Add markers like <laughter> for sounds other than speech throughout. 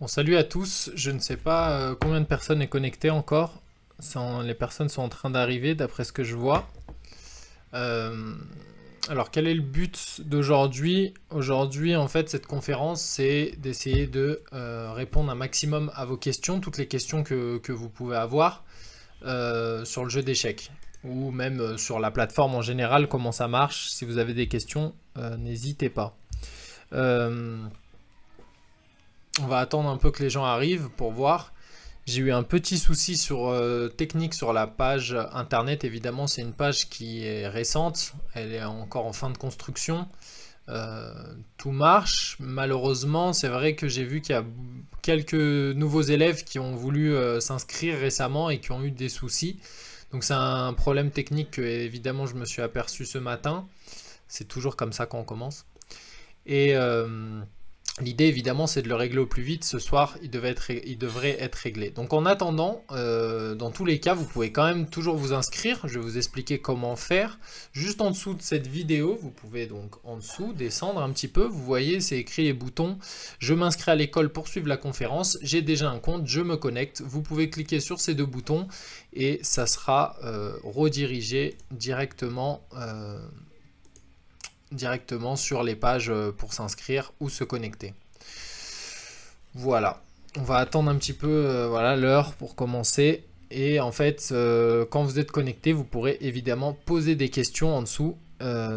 Bon, salut à tous. Je ne sais pas euh, combien de personnes est connectée encore. Les personnes sont en train d'arriver, d'après ce que je vois. Euh, alors, quel est le but d'aujourd'hui Aujourd'hui, en fait, cette conférence, c'est d'essayer de euh, répondre un maximum à vos questions, toutes les questions que, vous pouvez avoir sur le jeu d'échecs ou même sur la plateforme en général, comment ça marche. Si vous avez des questions, n'hésitez pas on va attendre un peu que les gens arrivent pour voir. J'ai eu un petit souci sur, euh, technique sur la page internet. Évidemment, c'est une page qui est récente. Elle est encore en fin de construction. Euh, tout marche. Malheureusement, c'est vrai que j'ai vu qu'il y a quelques nouveaux élèves qui ont voulu euh, s'inscrire récemment et qui ont eu des soucis. Donc c'est un problème technique que évidemment je me suis aperçu ce matin. C'est toujours comme ça quand on commence. Et L'idée, évidemment, c'est de le régler au plus vite. Ce soir, il, être, il devrait être réglé. Donc, en attendant, euh, dans tous les cas, vous pouvez quand même toujours vous inscrire. Je vais vous expliquer comment faire. Juste en dessous de cette vidéo, vous pouvez donc en dessous descendre un petit peu. Vous voyez, c'est écrit les boutons. Je m'inscris à l'école pour suivre la conférence. J'ai déjà un compte, je me connecte. Vous pouvez cliquer sur ces deux boutons et ça sera euh, redirigé directement... Euh, directement sur les pages euh, pour s'inscrire ou se connecter. Voilà, on va attendre un petit peu euh, voilà l'heure pour commencer. Et en fait, euh, quand vous êtes connecté, vous pourrez évidemment poser des questions en dessous.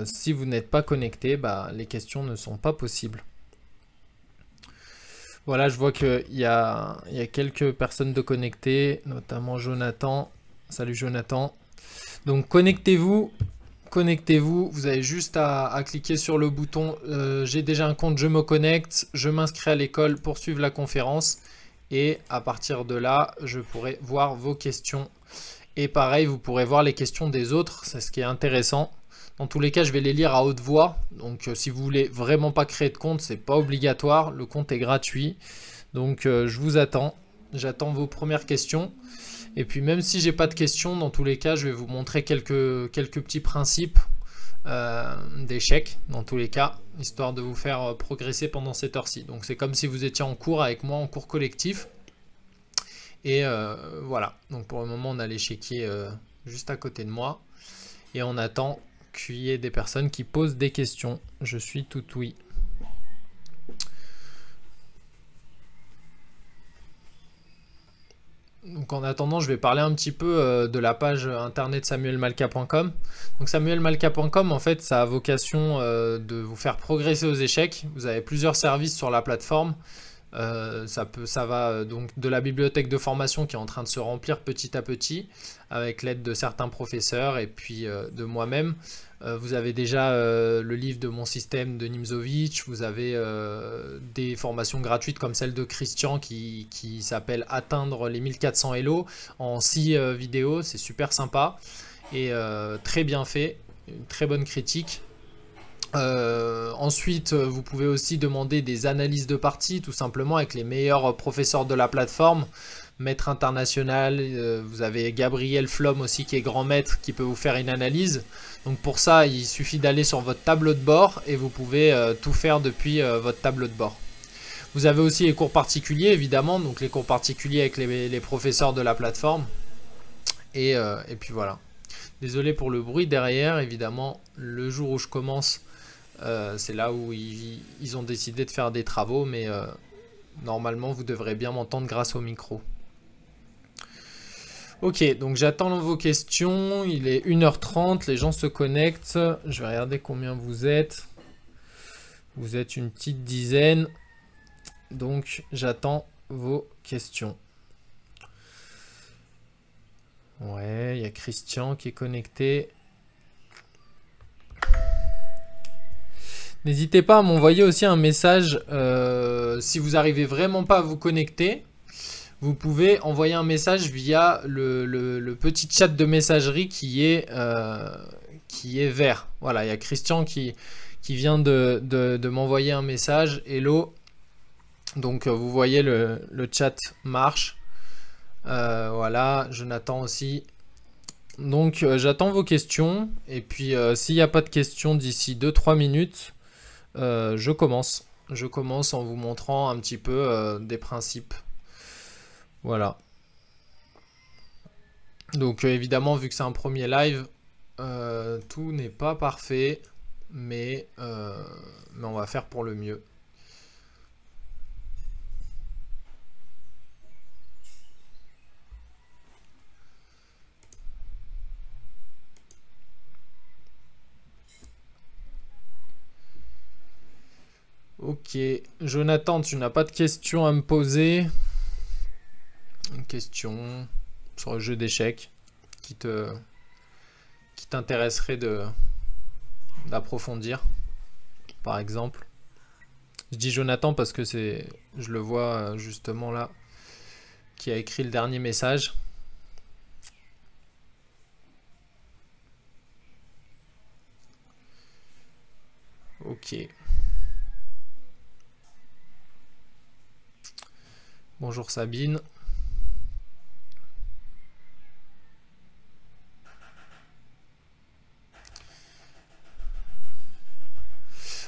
si vous n'êtes pas connecté, bah, les questions ne sont pas possibles. Voilà, je vois qu'il y a, y a quelques personnes de connectées, notamment Jonathan. Salut Jonathan. Donc connectez-vous connectez-vous. Vous avez juste à, cliquer sur le bouton euh, J'ai déjà un compte, je me connecte, je m'inscris à l'école pour suivre la conférence. Et à partir de là, je pourrai voir vos questions. Et pareil, vous pourrez voir les questions des autres, c'est ce qui est intéressant. Dans tous les cas, je vais les lire à haute voix. Donc euh, si vous voulez vraiment pas créer de compte, c'est pas obligatoire, le compte est gratuit. Donc euh, je vous attends. J'attends vos premières questions. Et puis même si j'ai pas de questions, dans tous les cas, je vais vous montrer quelques, quelques petits principes euh, d'échecs, dans tous les cas, histoire de vous faire euh, progresser pendant cette heure-ci. Donc c'est comme si vous étiez en cours avec moi, en cours collectif. Et euh, voilà, donc pour le moment, on a l'échiquier juste à côté de moi. Et on attend qu'il y ait des personnes qui posent des questions. Je suis tout oui. Donc en attendant, je vais parler un petit peu euh, de la page internet samuelmalka.com. Donc samuelmalka.com, en fait, ça a vocation euh, de vous faire progresser aux échecs. Vous avez plusieurs services sur la plateforme. Euh, ça, peut, ça va euh, donc de la bibliothèque de formation qui est en train de se remplir petit à petit avec l'aide de certains professeurs et puis euh, de moi-même. vous avez déjà le livre de mon système de Nimzovic, vous avez des formations gratuites comme celle de Christian qui, qui s'appelle Atteindre les 1400 Hello en 6 vidéos, c'est super sympa et très bien fait, une très bonne critique. Euh, ensuite, euh, vous pouvez aussi demander des analyses de partie, tout simplement avec les meilleurs euh, professeurs de la plateforme. Maître international, vous avez Gabriel Flom aussi qui est grand maître qui peut vous faire une analyse. Donc pour ça, il suffit d'aller sur votre tableau de bord et vous pouvez tout faire depuis votre tableau de bord. Vous avez aussi les cours particuliers évidemment, donc les cours particuliers avec les, professeurs de la plateforme. et puis voilà. Désolé pour le bruit derrière, évidemment, le jour où je commence euh, c'est là où ils, ont décidé de faire des travaux, mais euh, normalement vous devrez bien m'entendre grâce au micro. Ok, donc j'attends vos questions. Il est 1h30, les gens se connectent. Je vais regarder combien vous êtes. Vous êtes une petite dizaine. Donc j'attends vos questions. Ouais, il y a Christian qui est connecté. N'hésitez pas à m'envoyer aussi un message euh, si vous n'arrivez vraiment pas à vous connecter. Vous pouvez envoyer un message via le, petit chat de messagerie qui est, euh, qui est vert. Voilà, il y a Christian qui, qui vient de, m'envoyer un message. Hello. Donc euh, vous voyez le, chat marche. Voilà, je n'attends aussi. Donc j'attends vos questions. Et puis s'il n'y a pas de questions d'ici 2-3 minutes, euh, je commence. Je commence en vous montrant un petit peu euh, des principes. Voilà. Donc euh, évidemment, vu que c'est un premier live, tout n'est pas parfait, mais on va faire pour le mieux. Ok. Jonathan, tu n'as pas de questions à me poser Une question sur le jeu d'échecs qui te t'intéresserait de d'approfondir par exemple je dis Jonathan parce que c'est je le vois euh, justement là qui a écrit le dernier message ok Bonjour Sabine.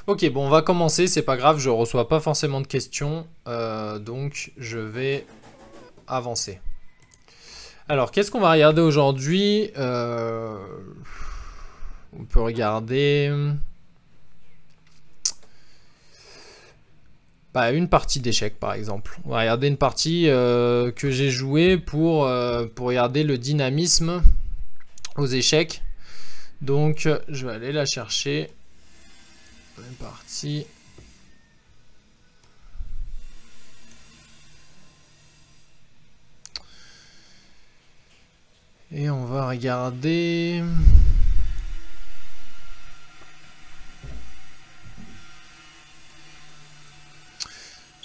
Ok, bon, on va commencer, c'est pas grave, je reçois pas forcément de questions, euh, donc je vais avancer. Alors, qu'est-ce qu'on va regarder aujourd'hui euh, On peut regarder... Bah, une partie d'échecs par exemple. On va regarder une partie euh, que j'ai jouée pour, euh, pour regarder le dynamisme aux échecs. Donc je vais aller la chercher. Une partie. Et on va regarder...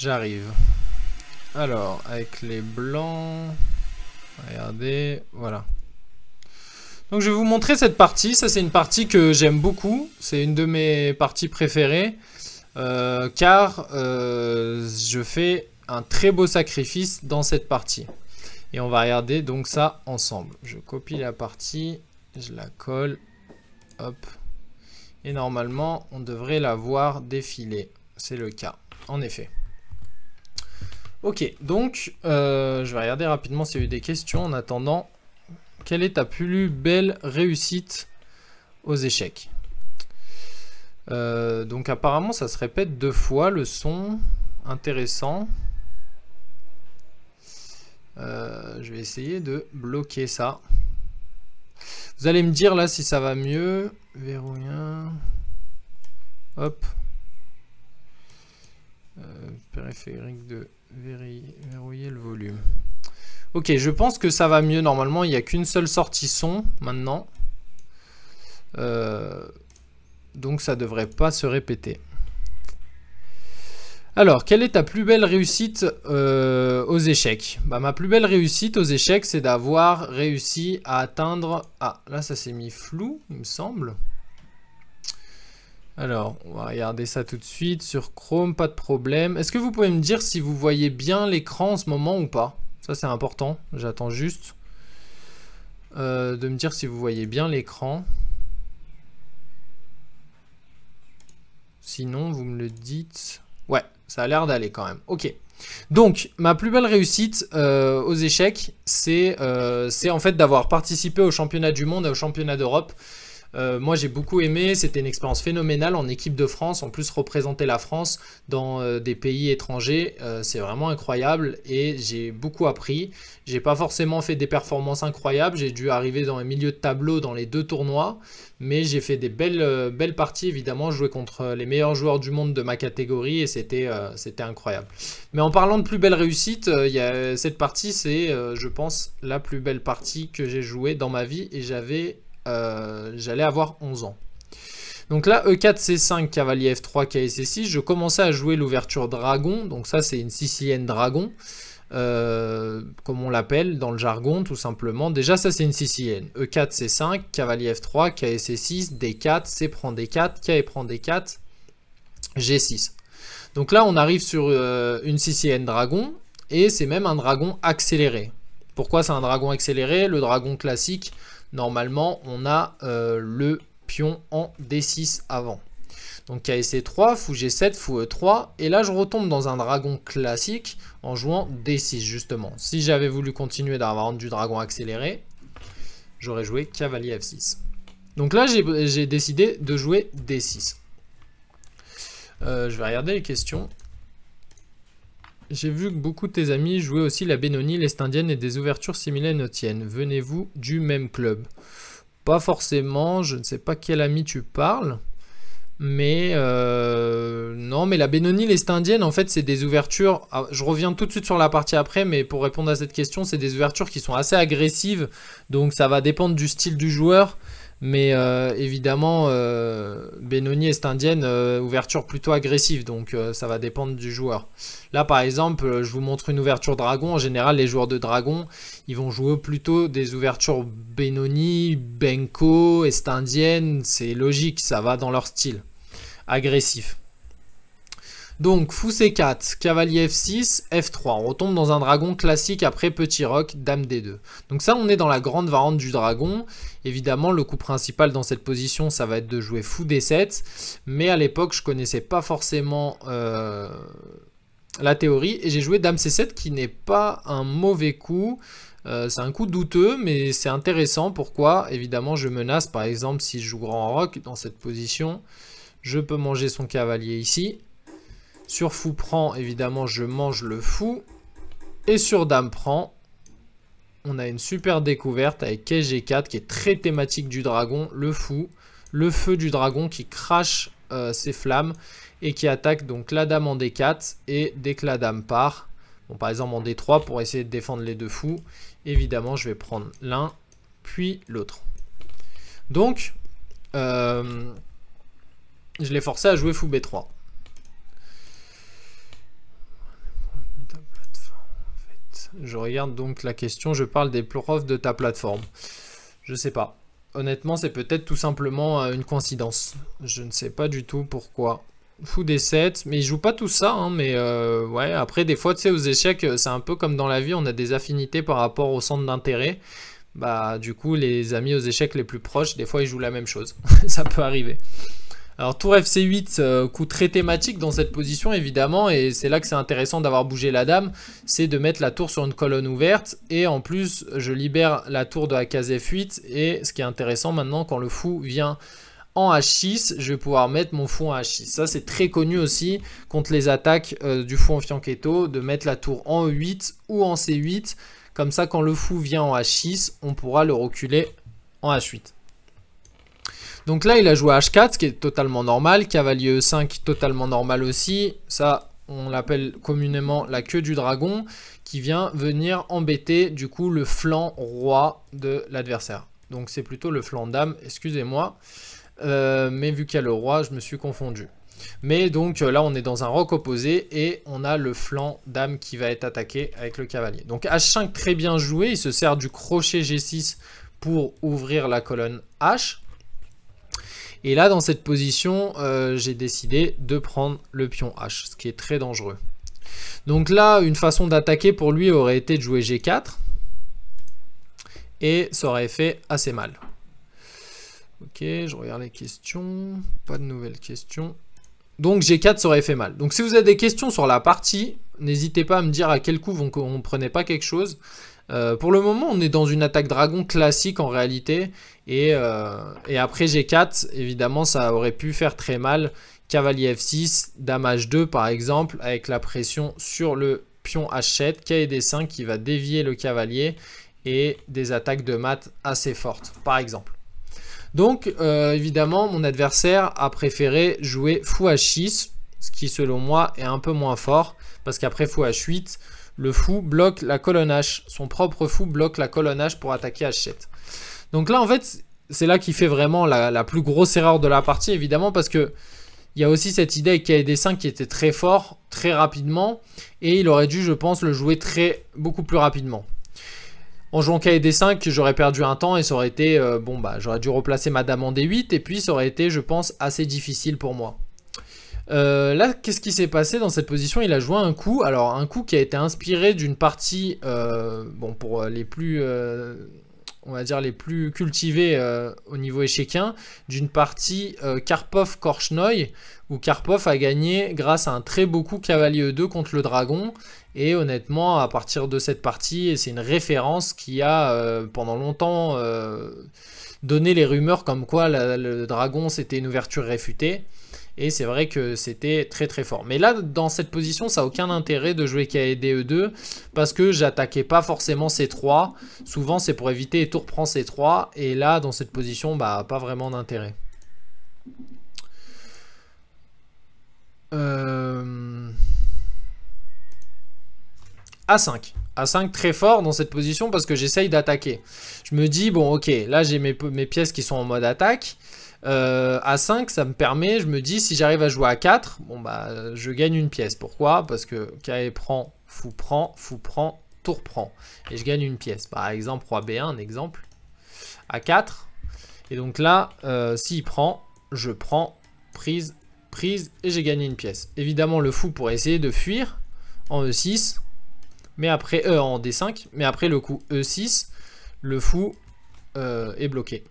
J'arrive. Alors, avec les blancs... Regardez, voilà. Donc je vais vous montrer cette partie. Ça, c'est une partie que j'aime beaucoup. C'est une de mes parties préférées. Euh, car euh, je fais un très beau sacrifice dans cette partie. Et on va regarder donc ça ensemble. Je copie la partie, je la colle, hop. Et normalement, on devrait la voir défiler. C'est le cas, en effet. Ok, donc euh, je vais regarder rapidement s'il y a eu des questions en attendant. Quelle est ta plus belle réussite aux échecs euh, Donc apparemment ça se répète deux fois le son. Intéressant. Euh, je vais essayer de bloquer ça. Vous allez me dire là si ça va mieux. Verrouillin. Hop. périphérique de verrouiller le volume. Ok, je pense que ça va mieux. Normalement, il n'y a qu'une seule sortie son maintenant. Euh, donc ça devrait pas se répéter. Alors, quelle est ta plus belle réussite euh, aux échecs bah, Ma plus belle réussite aux échecs, c'est d'avoir réussi à atteindre... Ah, là, ça s'est mis flou, il me semble. Alors, on va regarder ça tout de suite sur Chrome, pas de problème. Est-ce que vous pouvez me dire si vous voyez bien l'écran en ce moment ou pas Ça, c'est important. J'attends juste euh, de me dire si vous voyez bien l'écran. Sinon, vous me le dites. Ouais, ça a l'air d'aller quand même. Ok. Donc, ma plus belle réussite euh, aux échecs, euh, c'est en fait d'avoir participé au championnat du monde et au championnat d'Europe. Euh, moi j'ai beaucoup aimé, c'était une expérience phénoménale en équipe de France, en plus représenter la France dans euh, des pays étrangers, euh, c'est vraiment incroyable et j'ai beaucoup appris. J'ai pas forcément fait des performances incroyables, j'ai dû arriver dans un milieu de tableau dans les deux tournois, mais j'ai fait des belles, belles parties évidemment, jouer contre les meilleurs joueurs du monde de ma catégorie et c'était incroyable. Mais en parlant de plus belles réussites, cette partie c'est je pense la plus belle partie que j'ai jouée dans ma vie et j'avais euh, j'allais avoir 11 ans. Donc là, E4, C5, cavalier F3, ks 6 je commençais à jouer l'ouverture dragon, donc ça c'est une sicilienne dragon, euh, comme on l'appelle dans le jargon tout simplement. Déjà ça c'est une sicilienne, E4, C5, cavalier F3, ks 6 D4, C prend D4, K prend D4, G6. Donc là on arrive sur euh, une sicilienne dragon, et c'est même un dragon accéléré. Pourquoi c'est un dragon accéléré Le dragon classique, normalement, on a euh, le pion en D6 avant. Donc KSC 3, fou G7, fou E3, et là je retombe dans un dragon classique en jouant D6 justement. Si j'avais voulu continuer d'avoir du dragon accéléré, j'aurais joué cavalier F6. Donc là j'ai décidé de jouer D6. Euh, je vais regarder les questions. J'ai vu que beaucoup de tes amis jouaient aussi la Benoni, l'Est indienne et des ouvertures similaires aux tiennes. Venez-vous du même club Pas forcément, je ne sais pas quel ami tu parles. Mais euh, non, mais la Benoni, l'Est indienne, en fait, c'est des ouvertures. Ah, je reviens tout de suite sur la partie après, mais pour répondre à cette question, c'est des ouvertures qui sont assez agressives. Donc ça va dépendre du style du joueur. Mais euh, évidemment, euh, Benoni est indienne, euh, ouverture plutôt agressive, donc ça va dépendre du joueur. Là, par exemple, je vous montre une ouverture dragon. En général, les joueurs de dragon, ils vont jouer plutôt des ouvertures Benoni, Benko, est indienne. C'est logique, ça va dans leur style. Agressif. Donc, fou c4, cavalier f6, f3. On retombe dans un dragon classique après petit roc, dame d2. Donc ça, on est dans la grande variante du dragon. Évidemment, le coup principal dans cette position, ça va être de jouer fou d7. Mais à l'époque, je connaissais pas forcément euh, la théorie. Et j'ai joué dame c7 qui n'est pas un mauvais coup. Euh, c'est un coup douteux, mais c'est intéressant. Pourquoi Évidemment, je menace. Par exemple, si je joue grand roc dans cette position, je peux manger son cavalier ici. Sur fou prend, évidemment, je mange le fou. Et sur dame prend, on a une super découverte avec KG4 qui est très thématique du dragon, le fou, le feu du dragon qui crache euh, ses flammes et qui attaque donc la dame en D4 et dès que la dame part, bon, par exemple en D3 pour essayer de défendre les deux fous, évidemment je vais prendre l'un puis l'autre. Donc, euh, je l'ai forcé à jouer fou B3. Je regarde donc la question, je parle des profs de ta plateforme. Je sais pas. Honnêtement, c'est peut-être tout simplement euh, une coïncidence. Je ne sais pas du tout pourquoi. Fou des 7, mais ils jouent pas tout ça, hein, mais euh, ouais, après des fois, tu sais, aux échecs, euh, c'est un peu comme dans la vie, on a des affinités par rapport au centre d'intérêt. Bah, du coup, les amis aux échecs les plus proches, des fois, ils jouent la même chose. <laughs> ça peut arriver. Alors tour FC8, euh, coup très thématique dans cette position évidemment, et c'est là que c'est intéressant d'avoir bougé la dame, c'est de mettre la tour sur une colonne ouverte, et en plus je libère la tour de la case F8, et ce qui est intéressant maintenant quand le fou vient en H6, je vais pouvoir mettre mon fou en H6. Ça, c'est très connu aussi contre les attaques euh, du fou en fianchetto, de mettre la tour en E8 ou en C8. Comme ça, quand le fou vient en H6, on pourra le reculer en H8. Donc là, il a joué H4, ce qui est totalement normal. Cavalier E5, totalement normal aussi. Ça, on l'appelle communément la queue du dragon, qui vient venir embêter du coup le flanc roi de l'adversaire. Donc c'est plutôt le flanc dame, excusez-moi. Euh, mais vu qu'il y a le roi, je me suis confondu. Mais donc euh, là, on est dans un roc opposé et on a le flanc dame qui va être attaqué avec le cavalier. Donc H5 très bien joué, il se sert du crochet G6 pour ouvrir la colonne H. Et là, dans cette position, euh, j'ai décidé de prendre le pion H, ce qui est très dangereux. Donc là, une façon d'attaquer pour lui aurait été de jouer G4. Et ça aurait fait assez mal. Ok, je regarde les questions. Pas de nouvelles questions. Donc G4 ça aurait fait mal. Donc si vous avez des questions sur la partie, n'hésitez pas à me dire à quel coup on ne prenait pas quelque chose. Euh, pour le moment, on est dans une attaque dragon classique en réalité. Et, euh, après G4, évidemment, ça aurait pu faire très mal. Cavalier F6, Dame H2 par exemple, avec la pression sur le pion H7, K 5 qui va dévier le cavalier et des attaques de mat assez fortes par exemple. Donc euh, évidemment, mon adversaire a préféré jouer fou H6, ce qui selon moi est un peu moins fort parce qu'après fou H8, le fou bloque la colonne H. Son propre fou bloque la colonne H pour attaquer H7. Donc là, en fait, c'est là qui fait vraiment la, plus grosse erreur de la partie, évidemment, parce que il y a aussi cette idée avec KD5 qui était très fort, très rapidement, et il aurait dû, je pense, le jouer très beaucoup plus rapidement. En jouant KD5, j'aurais perdu un temps et ça aurait été, euh, bon bah, j'aurais dû replacer ma dame en D8, et puis ça aurait été, je pense, assez difficile pour moi. Euh, là, qu'est-ce qui s'est passé dans cette position Il a joué un coup, alors un coup qui a été inspiré d'une partie, euh, bon pour euh, les plus, on va dire les plus cultivés au niveau échéquin, d'une partie Karpov-Korchnoi, où Karpov a gagné grâce à un très beau coup cavalier E2 contre le dragon, et honnêtement, à partir de cette partie, c'est une référence qui a pendant longtemps donné les rumeurs comme quoi le dragon c'était une ouverture réfutée. Et c'est vrai que c'était très très fort. Mais là, dans cette position, ça n'a aucun intérêt de jouer KDE2 e parce que j'attaquais pas forcément C3. Souvent, c'est pour éviter tour prend C3. Et là, dans cette position, bah, pas vraiment d'intérêt. A5. Euh, A5 très fort dans cette position parce que j'essaye d'attaquer. Je me dis, bon ok, là j'ai mes, pièces qui sont en mode attaque a euh, à 5, ça me permet, je me dis, si j'arrive à jouer à 4, bon bah je gagne une pièce. Pourquoi Parce que K prend, fou prend, fou prend, tour prend. Et je gagne une pièce. Par exemple, roi B1, un exemple. À 4. Et donc là, euh, s'il prend, je prends, prise, prise, et j'ai gagné une pièce. Évidemment, le fou pourrait essayer de fuir en E6, mais après, euh, en D5, mais après le coup E6, le fou est bloqué.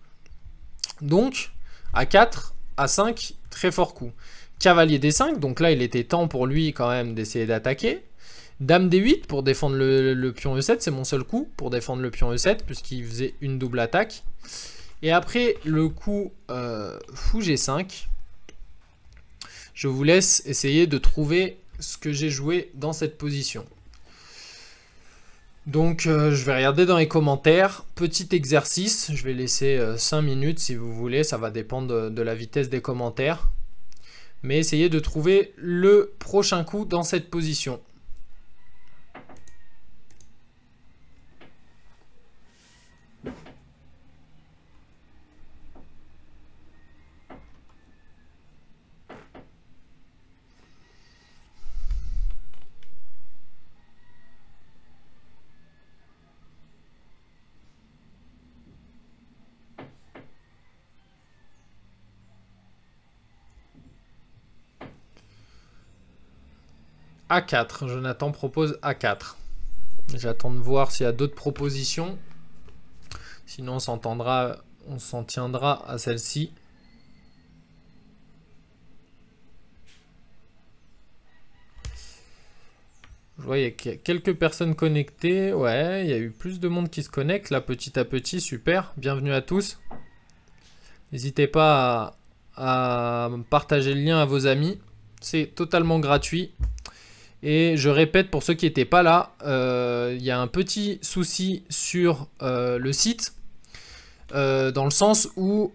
Donc, a 4, a 5, très fort coup. Cavalier D5, donc là il était temps pour lui quand même d'essayer d'attaquer. Dame D8 pour défendre le, pion E7, c'est mon seul coup pour défendre le pion E7 puisqu'il faisait une double attaque. Et après le coup euh, fou G5, je vous laisse essayer de trouver ce que j'ai joué dans cette position. Donc euh, je vais regarder dans les commentaires. Petit exercice, je vais laisser 5 euh, minutes si vous voulez, ça va dépendre de, la vitesse des commentaires. Mais essayez de trouver le prochain coup dans cette position. A4. Jonathan propose A4. J'attends de voir s'il y a d'autres propositions. Sinon, on s'entendra, on s'en tiendra à celle-ci. Je vois, qu'il y a quelques personnes connectées. Ouais, il y a eu plus de monde qui se connecte là, petit à petit. Super. Bienvenue à tous. N'hésitez pas à, partager le lien à vos amis. C'est totalement gratuit. Et je répète pour ceux qui n'étaient pas là, euh, il y a un petit souci sur euh, le site, euh, dans le sens où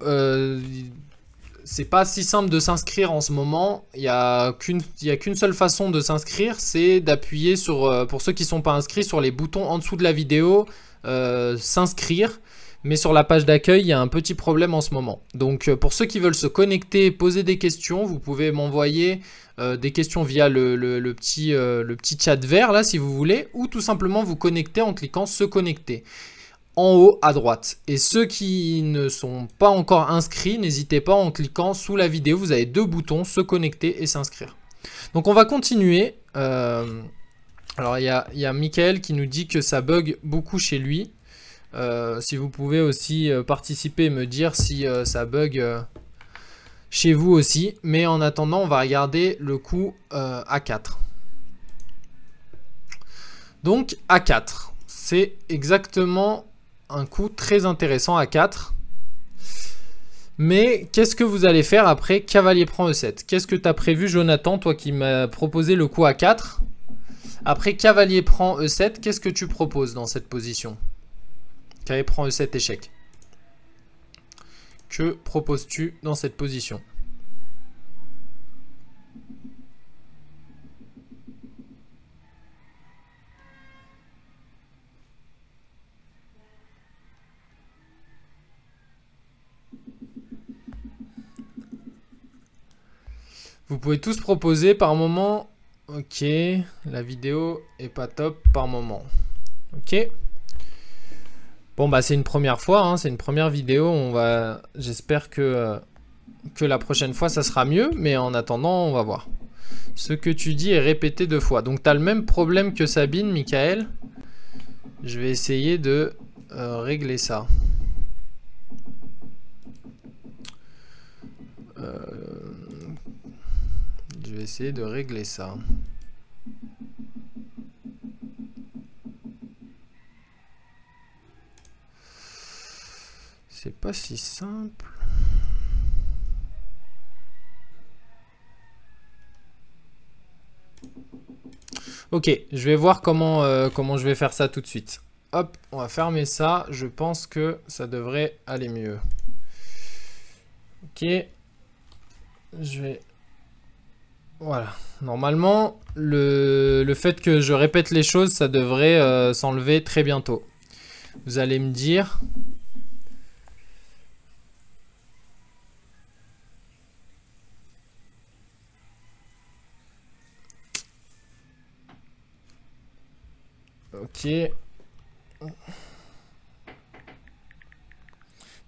c'est pas si simple de s'inscrire en ce moment. Il n'y a qu'une seule façon de s'inscrire, c'est d'appuyer sur, pour ceux qui ne sont pas inscrits, sur les boutons en dessous de la vidéo, s'inscrire. Mais sur la page d'accueil, il y a un petit problème en ce moment. Donc pour ceux qui veulent se connecter, poser des questions, vous pouvez m'envoyer euh, des questions via le, petit, euh, le petit chat vert là si vous voulez, ou tout simplement vous connecter en cliquant se connecter en haut à droite. Et ceux qui ne sont pas encore inscrits, n'hésitez pas en cliquant sous la vidéo, vous avez deux boutons, se connecter et s'inscrire. Donc on va continuer. Euh, alors il y a, y a Michael qui nous dit que ça bug beaucoup chez lui. si vous pouvez aussi participer et me dire si ça bug chez vous aussi. Mais en attendant, on va regarder le coup euh, A4. Donc A4, c'est exactement un coup très intéressant A4. Mais qu'est-ce que vous allez faire après cavalier prend E7 Qu'est-ce que tu as prévu Jonathan, toi qui m'as proposé le coup A4 Après cavalier prend E7, qu'est-ce que tu proposes dans cette position Cavalier prend E7 échec. Que proposes-tu dans cette position Vous pouvez tous proposer par moment. Ok, la vidéo est pas top par moment. Ok. Bon bah c'est une première fois, hein, c'est une première vidéo, on va... j'espère euh, que, la prochaine fois ça sera mieux, mais en attendant on va voir. Ce que tu dis est répété deux fois, donc tu as le même problème que Sabine, Michael. Je vais essayer de euh, régler ça. Euh, je vais essayer de régler ça. C'est pas si simple. Ok, je vais voir comment, euh, comment je vais faire ça tout de suite. Hop, on va fermer ça. Je pense que ça devrait aller mieux. Ok. Je vais... Voilà. Normalement, le, le fait que je répète les choses, ça devrait euh, s'enlever très bientôt. Vous allez me dire...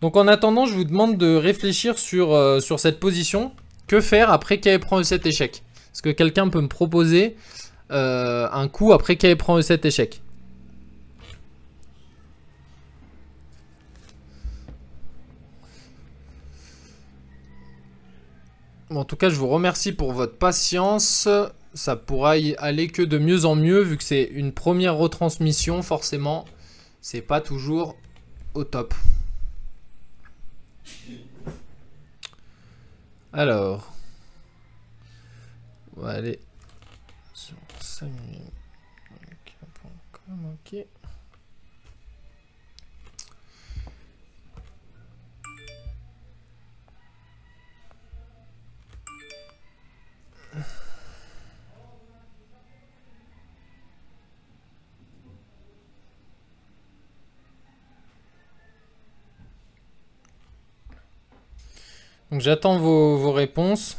Donc en attendant, je vous demande de réfléchir sur, euh, sur cette position. Que faire après qu'elle prend cet 7 échec Est-ce que quelqu'un peut me proposer euh, un coup après qu'elle prend E7 échec en tout cas, je vous remercie pour votre patience ça pourra y aller que de mieux en mieux vu que c'est une première retransmission forcément c'est pas toujours au top alors on va aller sur 5 ok Donc j'attends vos, réponses.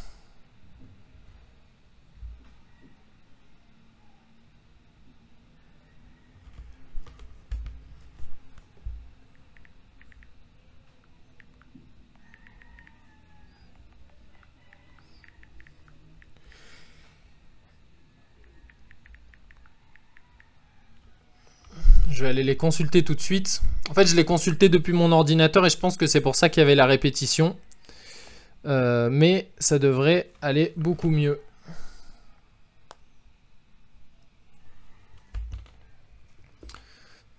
Je vais aller les consulter tout de suite. En fait, je les consultais depuis mon ordinateur et je pense que c'est pour ça qu'il y avait la répétition. Euh, mais ça devrait aller beaucoup mieux.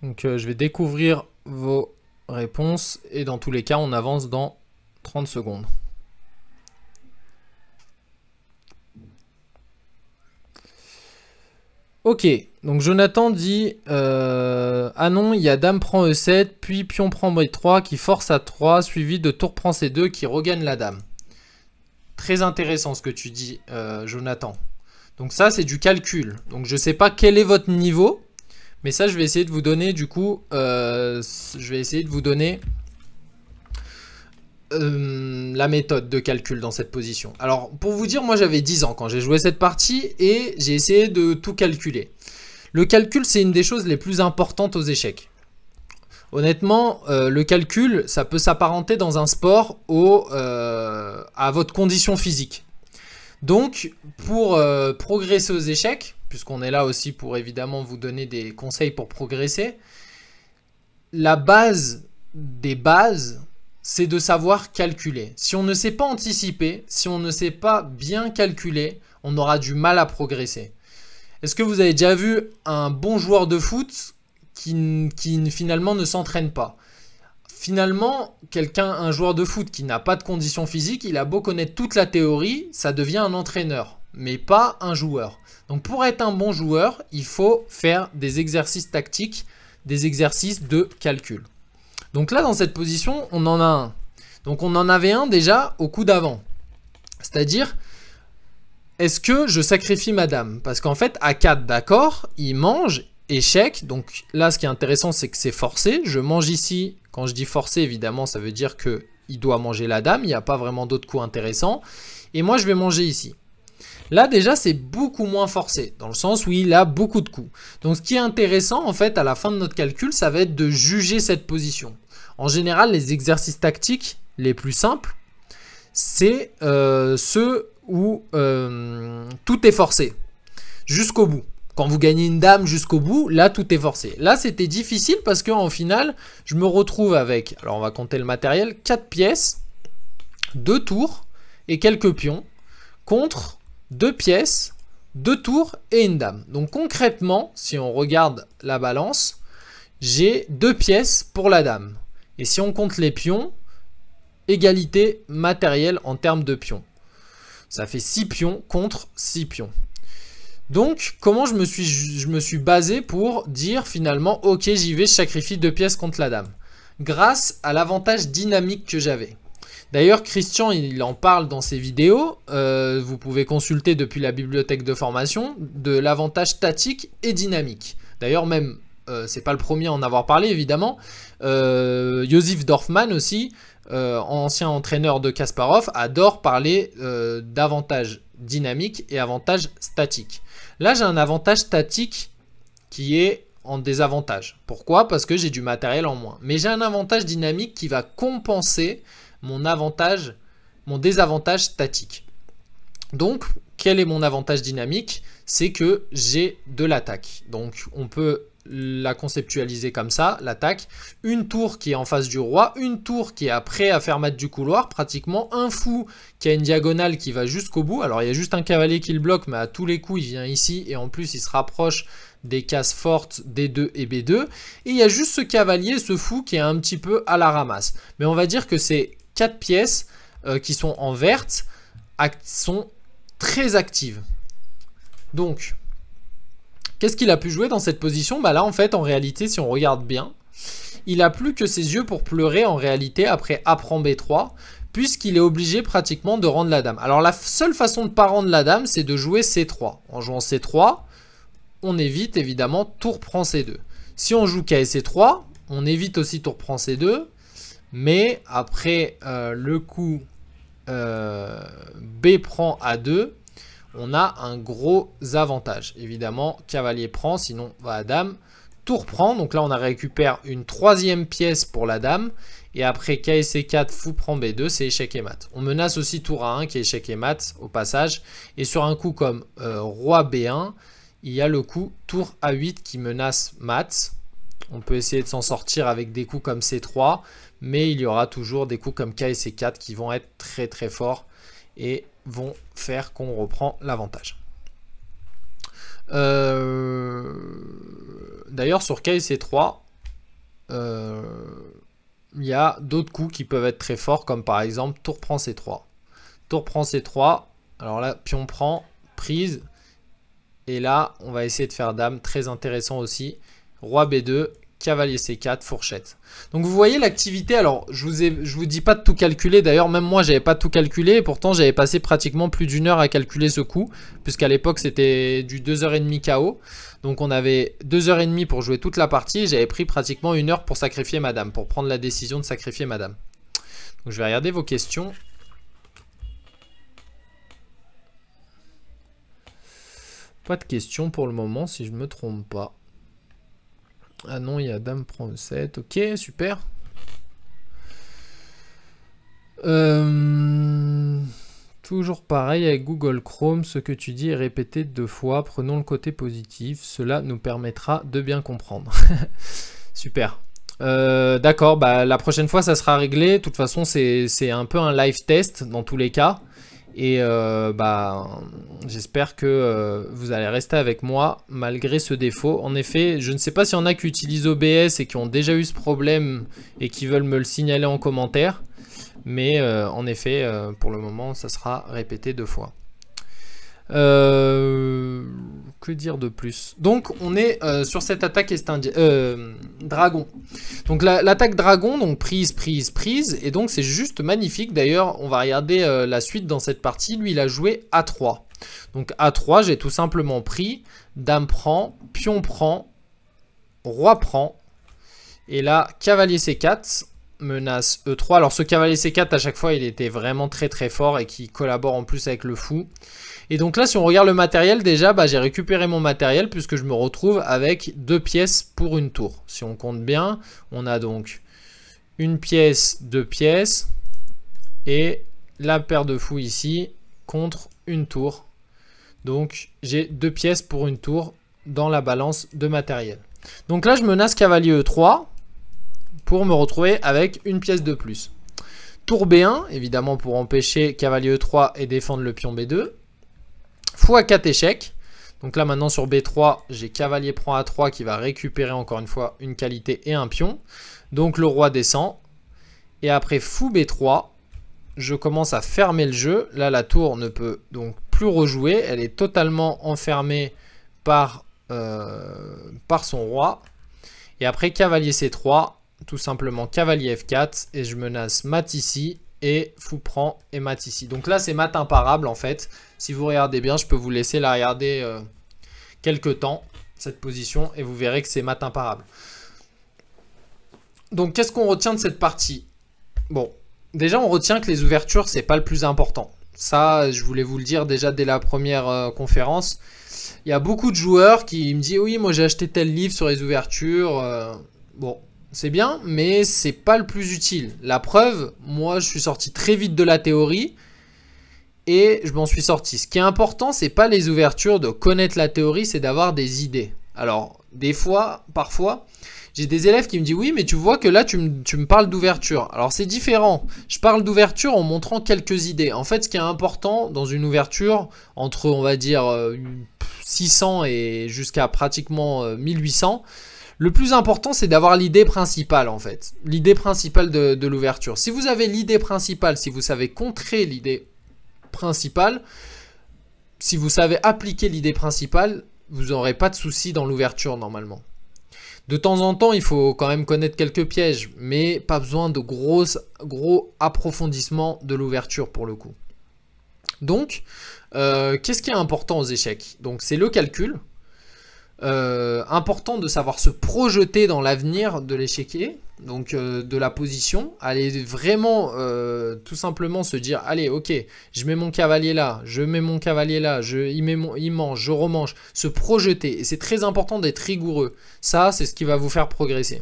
Donc euh, je vais découvrir vos réponses et dans tous les cas on avance dans 30 secondes. Ok, donc Jonathan dit euh, Ah non, il y a Dame prend E7, puis Pion prend B3 qui force à 3, suivi de Tour prend C2 qui regagne la Dame. Très intéressant ce que tu dis, euh, Jonathan. Donc ça, c'est du calcul. Donc je ne sais pas quel est votre niveau, mais ça, je vais essayer de vous donner, du coup, euh, je vais essayer de vous donner euh, la méthode de calcul dans cette position. Alors, pour vous dire, moi, j'avais 10 ans quand j'ai joué cette partie et j'ai essayé de tout calculer. Le calcul, c'est une des choses les plus importantes aux échecs. Honnêtement, euh, le calcul, ça peut s'apparenter dans un sport euh, à votre condition physique. Donc, pour euh, progresser aux échecs, puisqu'on est là aussi pour évidemment vous donner des conseils pour progresser, la base des bases, c'est de savoir calculer. Si on ne sait pas anticiper, si on ne sait pas bien calculer, on aura du mal à progresser. Est-ce que vous avez déjà vu un bon joueur de foot qui, finalement ne s'entraîne pas. Finalement, quelqu'un, un joueur de foot qui n'a pas de conditions physique, il a beau connaître toute la théorie, ça devient un entraîneur, mais pas un joueur. Donc pour être un bon joueur, il faut faire des exercices tactiques, des exercices de calcul. Donc là, dans cette position, on en a un. Donc on en avait un déjà au coup d'avant. C'est-à-dire, est-ce que je sacrifie madame Parce qu'en fait, à 4, d'accord, il mange, échec. Donc là, ce qui est intéressant, c'est que c'est forcé. Je mange ici. Quand je dis forcé, évidemment, ça veut dire que il doit manger la dame. Il n'y a pas vraiment d'autres coups intéressants. Et moi, je vais manger ici. Là, déjà, c'est beaucoup moins forcé, dans le sens où il a beaucoup de coups. Donc, ce qui est intéressant, en fait, à la fin de notre calcul, ça va être de juger cette position. En général, les exercices tactiques les plus simples, c'est euh, ceux où euh, tout est forcé, jusqu'au bout. Quand vous gagnez une dame jusqu'au bout, là tout est forcé. Là c'était difficile parce qu'en finale, je me retrouve avec, alors on va compter le matériel, 4 pièces, 2 tours et quelques pions, contre 2 pièces, 2 tours et une dame. Donc concrètement, si on regarde la balance, j'ai 2 pièces pour la dame. Et si on compte les pions, égalité matérielle en termes de pions. Ça fait 6 pions contre 6 pions. Donc, comment je me suis, basé pour dire finalement, ok, j'y vais, je sacrifie deux pièces contre la dame Grâce à l'avantage dynamique que j'avais. D'ailleurs, Christian, il en parle dans ses vidéos. Euh, vous pouvez consulter depuis la bibliothèque de formation de l'avantage statique et dynamique. D'ailleurs, même, euh, c'est pas le premier à en avoir parlé, évidemment. Euh, Dorfman aussi, euh, ancien entraîneur de Kasparov, adore parler d'avantage dynamique et avantage statique. Là, j'ai un avantage statique qui est en désavantage. Pourquoi Parce que j'ai du matériel en moins. Mais j'ai un avantage dynamique qui va compenser mon avantage, mon désavantage statique. Donc, quel est mon avantage dynamique C'est que j'ai de l'attaque. Donc, on peut la conceptualiser comme ça, l'attaque. Une tour qui est en face du roi, une tour qui est après à faire mat du couloir, pratiquement un fou qui a une diagonale qui va jusqu'au bout. Alors il y a juste un cavalier qui le bloque, mais à tous les coups il vient ici et en plus il se rapproche des cases fortes D2 et B2. Et il y a juste ce cavalier, ce fou qui est un petit peu à la ramasse. Mais on va dire que ces quatre pièces euh, qui sont en verte sont très actives. Donc, Qu'est-ce qu'il a pu jouer dans cette position Bah là, en fait, en réalité, si on regarde bien, il a plus que ses yeux pour pleurer en réalité après prend B3 puisqu'il est obligé pratiquement de rendre la dame. Alors la seule façon de pas rendre la dame, c'est de jouer C3. En jouant C3, on évite évidemment tour prend C2. Si on joue K c 3 on évite aussi tour prend C2, mais après euh, le coup euh, B prend A2, on a un gros avantage. Évidemment, cavalier prend, sinon va à dame. Tour prend, donc là on a récupère une troisième pièce pour la dame. Et après KSC4, fou prend B2, c'est échec et mat. On menace aussi tour A1 qui est échec et mat au passage. Et sur un coup comme euh, roi B1, il y a le coup tour A8 qui menace mat. On peut essayer de s'en sortir avec des coups comme C3, mais il y aura toujours des coups comme KSC4 qui vont être très très forts. Et vont faire qu'on reprend l'avantage. Euh, d'ailleurs, sur KC3, euh, il y a d'autres coups qui peuvent être très forts, comme par exemple tour prend C3. Tour prend C3, alors là, pion prend, prise. Et là, on va essayer de faire dame, très intéressant aussi. Roi B2, cavalier C4, fourchette. Donc vous voyez l'activité, alors je vous, je vous dis pas de tout calculer, d'ailleurs même moi j'avais pas tout calculé, et pourtant j'avais passé pratiquement plus d'une heure à calculer ce coup, puisqu'à l'époque c'était du 2h30 KO, donc on avait 2h30 pour jouer toute la partie, j'avais pris pratiquement une heure pour sacrifier madame, pour prendre la décision de sacrifier madame. Donc je vais regarder vos questions. Pas de questions pour le moment si je me trompe pas. Ah non, il y a Dame prend 7. Ok, super. Euh, toujours pareil avec Google Chrome, ce que tu dis est répété deux fois. Prenons le côté positif, cela nous permettra de bien comprendre. <laughs> super. Euh, d'accord, bah, la prochaine fois ça sera réglé. De toute façon, c'est un peu un live test dans tous les cas. Et euh, bah, j'espère que euh, vous allez rester avec moi malgré ce défaut. En effet, je ne sais pas s'il y en a qui utilisent OBS et qui ont déjà eu ce problème et qui veulent me le signaler en commentaire. Mais euh, en effet, pour le moment, ça sera répété deux fois. Que dire de plus Donc on est euh, sur cette attaque est Euh, dragon. Donc l'attaque dragon, donc prise, prise, prise. Et donc c'est juste magnifique. D'ailleurs, on va regarder euh, la suite dans cette partie. Lui, il a joué A3. Donc A3, j'ai tout simplement pris. Dame prend, pion prend, roi prend. Et là, cavalier C4 menace E3. Alors ce cavalier C4 à chaque fois il était vraiment très très fort et qui collabore en plus avec le fou. Et donc là, si on regarde le matériel, déjà, bah, j'ai récupéré mon matériel puisque je me retrouve avec deux pièces pour une tour. Si on compte bien, on a donc une pièce, deux pièces et la paire de fous ici contre une tour. Donc j'ai deux pièces pour une tour dans la balance de matériel. Donc là, je menace cavalier E3 pour me retrouver avec une pièce de plus. Tour B1, évidemment pour empêcher cavalier E3 et défendre le pion B2 x 4 échecs. Donc là maintenant sur B3, j'ai cavalier prend A3 qui va récupérer encore une fois une qualité et un pion. Donc le roi descend. Et après fou B3, je commence à fermer le jeu. Là la tour ne peut donc plus rejouer. Elle est totalement enfermée par, euh, par son roi. Et après cavalier C3, tout simplement cavalier F4. Et je menace mat ici et prend et Mat ici. Donc là, c'est Mat imparable en fait. Si vous regardez bien, je peux vous laisser la regarder euh, quelques temps, cette position, et vous verrez que c'est Mat imparable. Donc qu'est-ce qu'on retient de cette partie Bon, déjà on retient que les ouvertures, c'est pas le plus important. Ça, je voulais vous le dire déjà dès la première euh, conférence. Il y a beaucoup de joueurs qui me disent « Oui, moi j'ai acheté tel livre sur les ouvertures. Euh, bon, c'est bien, mais c'est pas le plus utile. La preuve, moi je suis sorti très vite de la théorie et je m'en suis sorti. Ce qui est important, c'est pas les ouvertures de connaître la théorie, c'est d'avoir des idées. Alors, des fois, parfois, j'ai des élèves qui me disent oui, mais tu vois que là, tu me, tu me parles d'ouverture. Alors, c'est différent. Je parle d'ouverture en montrant quelques idées. En fait, ce qui est important dans une ouverture, entre, on va dire, 600 euh, et jusqu'à pratiquement 1800, euh, le plus important, c'est d'avoir l'idée principale, en fait. L'idée principale de, l'ouverture. Si vous avez l'idée principale, si vous savez contrer l'idée principale, si vous savez appliquer l'idée principale, vous n'aurez pas de soucis dans l'ouverture, normalement. De temps en temps, il faut quand même connaître quelques pièges, mais pas besoin de gros, gros approfondissements de l'ouverture pour le coup. Donc, euh, qu'est-ce qui est important aux échecs Donc, c'est le calcul, euh, important de savoir se projeter dans l'avenir de l'échiquier, donc euh, de la position, aller vraiment euh, tout simplement se dire allez ok, je mets mon cavalier là, je mets mon cavalier là, je, il, il mange, je remange, se projeter, et c'est très important d'être rigoureux, ça c'est ce qui va vous faire progresser.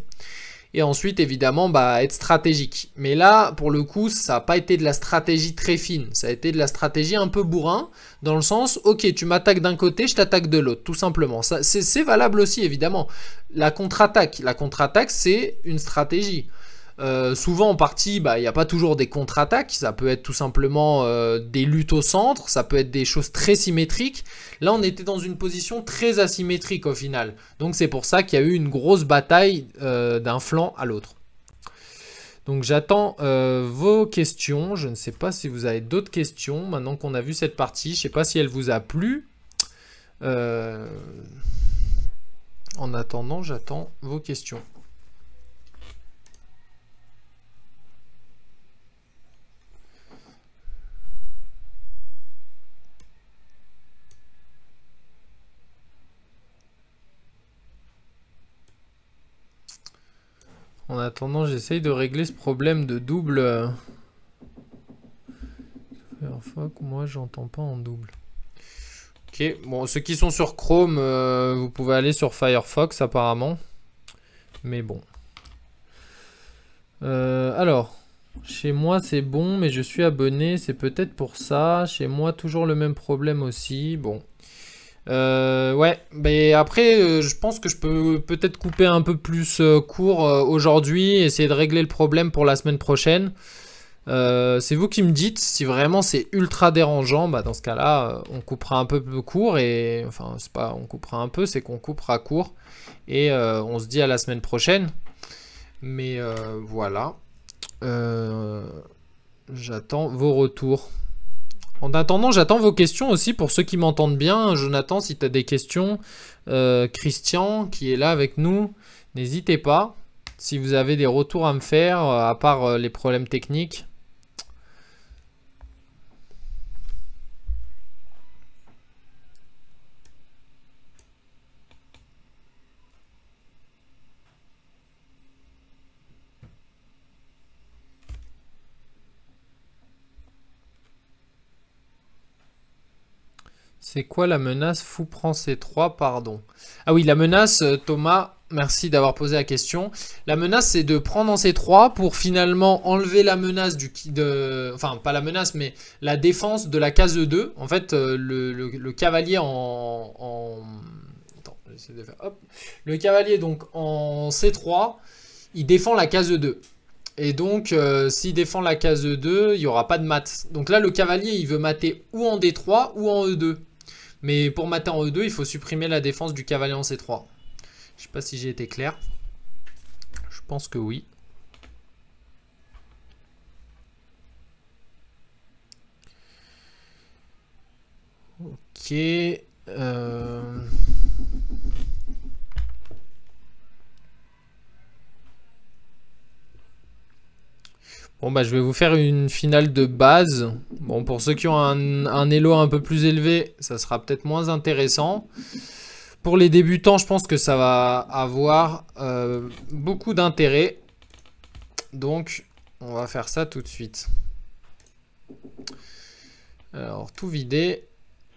Et ensuite, évidemment, bah, être stratégique. Mais là, pour le coup, ça n'a pas été de la stratégie très fine. Ça a été de la stratégie un peu bourrin, dans le sens, ok, tu m'attaques d'un côté, je t'attaque de l'autre, tout simplement. C'est valable aussi, évidemment. La contre-attaque, la contre-attaque, c'est une stratégie. Euh, souvent en partie, bah, il n'y a pas toujours des contre-attaques, ça peut être tout simplement euh, des luttes au centre, ça peut être des choses très symétriques. Là, on était dans une position très asymétrique au final. Donc c'est pour ça qu'il y a eu une grosse bataille euh, d'un flanc à l'autre. Donc j'attends vos questions. Je ne sais pas si vous avez d'autres questions maintenant qu'on a vu cette partie. Je ne sais pas si elle vous a plu. En attendant, j'attends vos questions. En attendant, j'essaye de régler ce problème de double. Euh. Firefox, moi, j'entends pas en double. Ok, bon, ceux qui sont sur Chrome, euh, vous pouvez aller sur Firefox apparemment. Mais bon. Euh, alors, chez moi c'est bon, mais je suis abonné, c'est peut-être pour ça. Chez moi toujours le même problème aussi. Bon, euh, ouais, mais après, euh, je pense que je peux peut-être couper un peu plus euh, court aujourd'hui, essayer de régler le problème pour la semaine prochaine. c'est vous qui me dites si vraiment c'est ultra dérangeant, bah dans ce cas-là, on coupera un peu plus court et enfin c'est pas on coupera un peu, c'est qu'on coupera court et on se dit à la semaine prochaine. Mais voilà, j'attends vos retours. En attendant, j'attends vos questions aussi pour ceux qui m'entendent bien. Jonathan, si tu as des questions, euh, Christian qui est là avec nous, n'hésitez pas. Si vous avez des retours à me faire, euh, à part euh, les problèmes techniques, C'est quoi la menace Fou prend C3, pardon. Ah oui, la menace, euh, Thomas, merci d'avoir posé la question. La menace, c'est de prendre en C3 pour finalement enlever la menace du... De, enfin, pas la menace, mais la défense de la case e 2. En fait, euh, le, cavalier en... de faire... Hop. Le cavalier, donc, en C3, il défend la case e 2. Et donc, euh, s'il défend la case e 2, il n'y aura pas de mat. Donc là, le cavalier, il veut mater ou en D3 ou en E2. Mais pour mater en E2, il faut supprimer la défense du cavalier en C3. Je sais pas si j'ai été clair. Je pense que oui. Ok. Euh. Bon bah je vais vous faire une finale de base. Bon, pour ceux qui ont un, un un peu plus élevé, ça sera peut-être moins intéressant. Pour les débutants, je pense que ça va avoir euh, beaucoup d'intérêt. Donc, on va faire ça tout de suite. Alors, tout vider.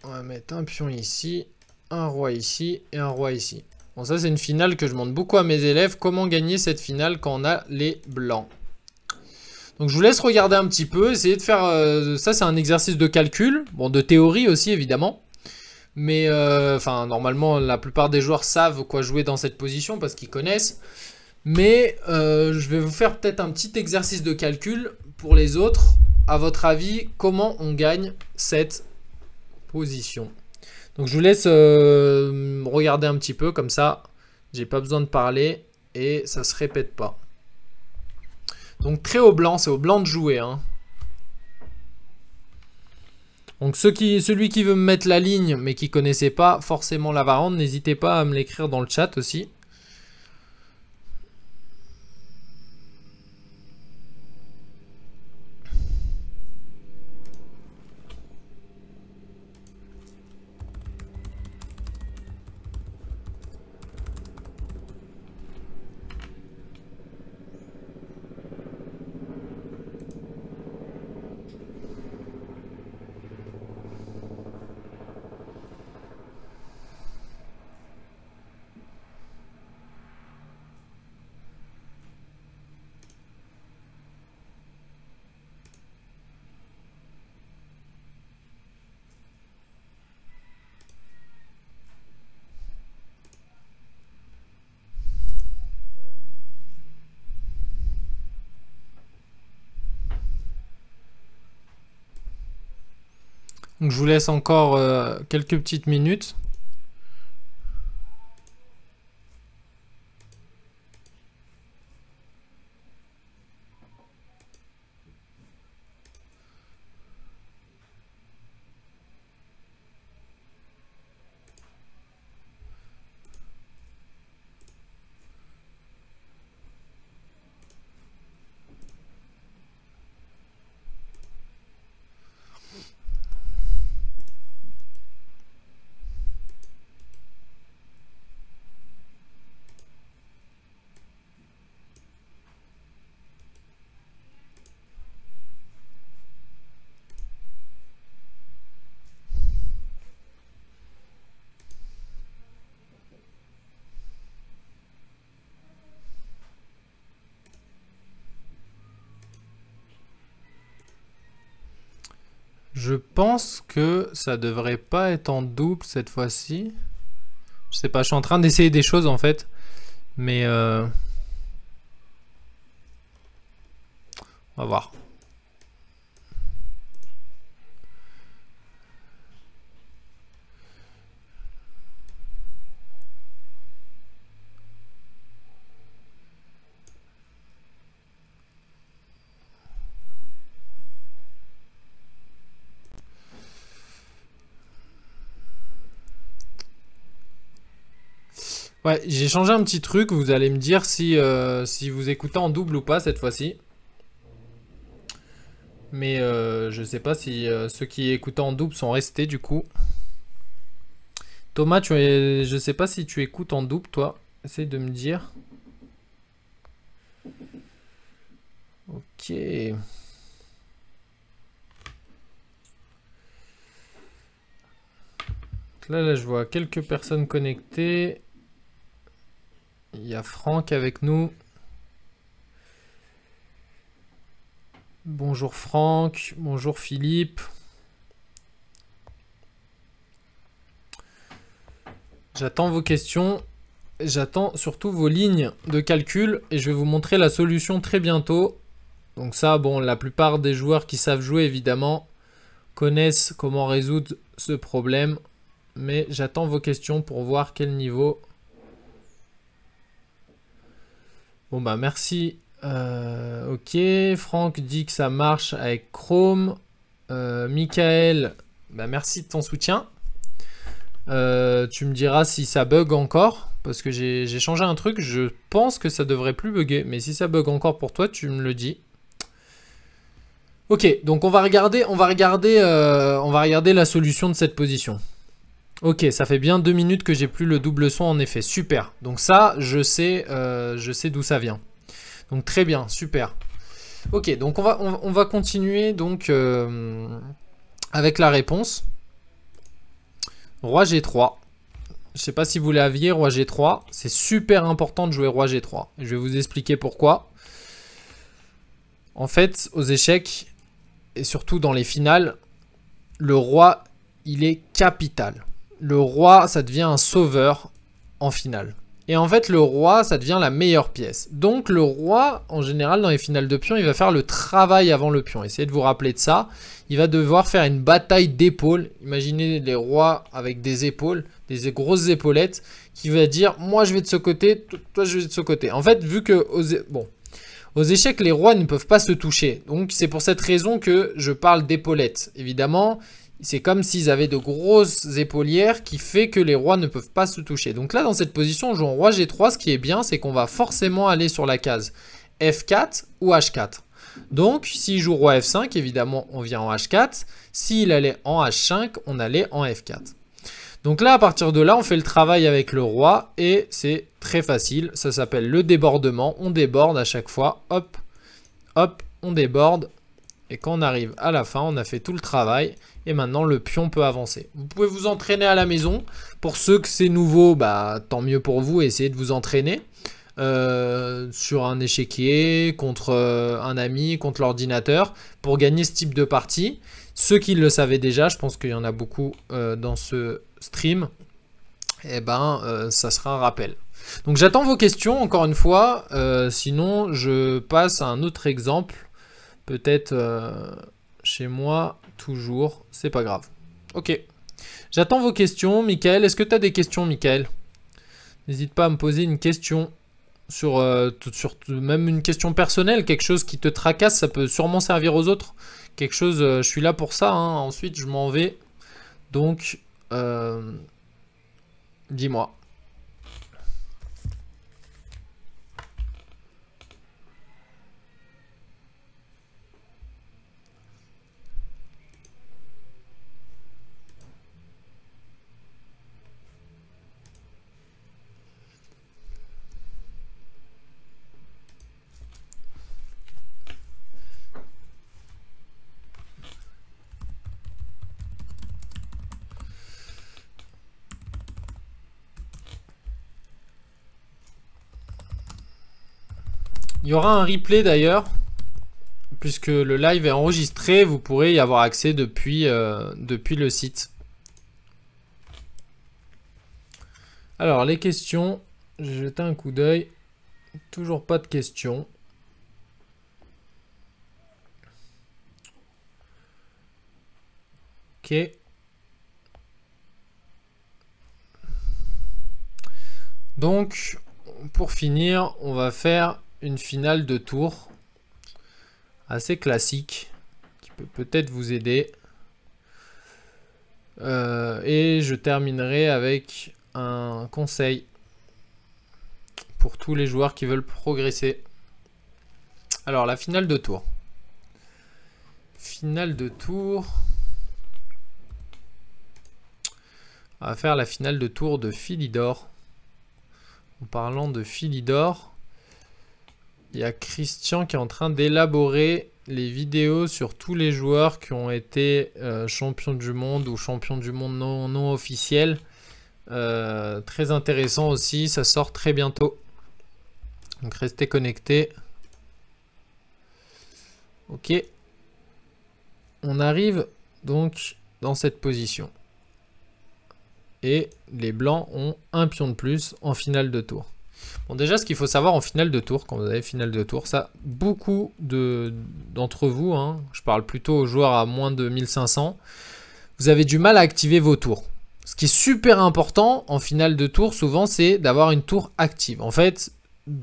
On va mettre un pion ici, un roi ici et un roi ici. Bon, ça, c'est une finale que je montre beaucoup à mes élèves. Comment gagner cette finale quand on a les blancs donc je vous laisse regarder un petit peu, essayer de faire... Euh, ça c'est un exercice de calcul, bon de théorie aussi évidemment. Mais euh, enfin normalement la plupart des joueurs savent quoi jouer dans cette position parce qu'ils connaissent. Mais euh, je vais vous faire peut-être un petit exercice de calcul pour les autres. À votre avis, comment on gagne cette position Donc je vous laisse regarder un petit peu comme ça. J'ai pas besoin de parler et ça se répète pas. Donc très au blanc, c'est au blanc de jouer. Hein. Donc qui, celui qui veut me mettre la ligne mais qui connaissait pas forcément la varande, n'hésitez pas à me l'écrire dans le chat aussi. Donc je vous laisse encore euh, quelques petites minutes. pense que ça devrait pas être en double cette fois-ci. Je sais pas, je suis en train d'essayer des choses en fait. Mais... Euh, on va voir. Ouais, j'ai changé un petit truc, vous allez me dire si, euh, si vous écoutez en double ou pas cette fois-ci. Mais euh, je sais pas si euh, ceux qui écoutaient en double sont restés du coup. Thomas, tu es... je sais pas si tu écoutes en double toi. Essaye de me dire. Ok. Là, là, je vois quelques personnes connectées. Il y a Franck avec nous. Bonjour Franck, bonjour Philippe. J'attends vos questions, j'attends surtout vos lignes de calcul et je vais vous montrer la solution très bientôt. Donc ça, bon, la plupart des joueurs qui savent jouer, évidemment, connaissent comment résoudre ce problème. Mais j'attends vos questions pour voir quel niveau Bon bah merci. Euh, ok, Franck dit que ça marche avec Chrome. Euh, Michael, bah merci de ton soutien. Euh, tu me diras si ça bug encore, parce que j'ai changé un truc, je pense que ça devrait plus bugger, mais si ça bug encore pour toi, tu me le dis. Ok, donc on va on va on va regarder la solution de cette position. Ok, ça fait bien deux minutes que j'ai plus le double son en effet. Super. Donc ça, je sais, euh, sais d'où ça vient. Donc très bien, super. Ok, donc on va, on, va continuer donc euh, avec la réponse. Roi G3. Je sais pas si vous l'aviez, Roi G3. C'est super important de jouer Roi G3. Je vais vous expliquer pourquoi. En fait, aux échecs, et surtout dans les finales, le roi, il est capital le roi, ça devient un sauveur en finale. Et en fait, le roi, ça devient la meilleure pièce. Donc le roi, en général, dans les finales de pion, il va faire le travail avant le pion. Essayez de vous rappeler de ça. Il va devoir faire une bataille d'épaules. Imaginez les rois avec des épaules, des grosses épaulettes, qui va dire, moi je vais de ce côté, toi je vais de ce côté. En fait, vu que... Aux... Bon, aux échecs, les rois ne peuvent pas se toucher. Donc c'est pour cette raison que je parle d'épaulettes. Évidemment, c'est comme s'ils avaient de grosses épaulières qui fait que les rois ne peuvent pas se toucher. Donc là, dans cette position, on joue en roi G3. Ce qui est bien, c'est qu'on va forcément aller sur la case F4 ou H4. Donc, s'il joue roi F5, évidemment, on vient en H4. S'il allait en H5, on allait en F4. Donc là, à partir de là, on fait le travail avec le roi et c'est très facile. Ça s'appelle le débordement. On déborde à chaque fois. Hop, hop, on déborde. Et quand on arrive à la fin, on a fait tout le travail. Et maintenant, le pion peut avancer. Vous pouvez vous entraîner à la maison. Pour ceux que c'est nouveau, bah, tant mieux pour vous. Essayez de vous entraîner. Euh, sur un échiquier, contre euh, un ami, contre l'ordinateur, pour gagner ce type de partie. Ceux qui le savaient déjà, je pense qu'il y en a beaucoup euh, dans ce stream, eh ben ça sera un rappel. Donc j'attends vos questions encore une fois, sinon je passe à un autre exemple peut-être euh, chez moi toujours, c'est pas grave. Ok. J'attends vos questions, Michael. Est-ce que tu as des questions, Michael N'hésite pas à me poser une question sur, euh, même une question personnelle, quelque chose qui te tracasse, ça peut sûrement servir aux autres. Quelque chose, euh, je suis là pour ça. Hein. Ensuite, je m'en vais. Donc, dis-moi. Il y aura un replay d'ailleurs, puisque le live est enregistré, vous pourrez y avoir accès depuis, euh, depuis le site. Alors, les questions, j'ai jeté un coup d'œil. Toujours pas de questions. Ok. Donc, pour finir, on va faire une finale de tour assez classique qui peut peut-être vous aider. Euh, et je terminerai avec un conseil pour tous les joueurs qui veulent progresser. Alors la finale de tour. Finale de tour. à faire la finale de tour de Philidor. En parlant de Philidor, il y a Christian qui est en train d'élaborer les vidéos sur tous les joueurs qui ont été euh, champions du monde ou champions du monde non, non officiel. Euh, très intéressant aussi, ça sort très bientôt. Donc restez connectés. Ok. On arrive donc dans cette position. Et les blancs ont un pion de plus en finale de tour. Bon, déjà, ce qu'il faut savoir en finale de tour, quand vous avez finale de tour, ça, beaucoup d'entre vous, hein, je parle plutôt aux joueurs à moins de 1500, vous avez du mal à activer vos tours. Ce qui est super important en finale de tour, souvent, c'est d'avoir une tour active. En fait,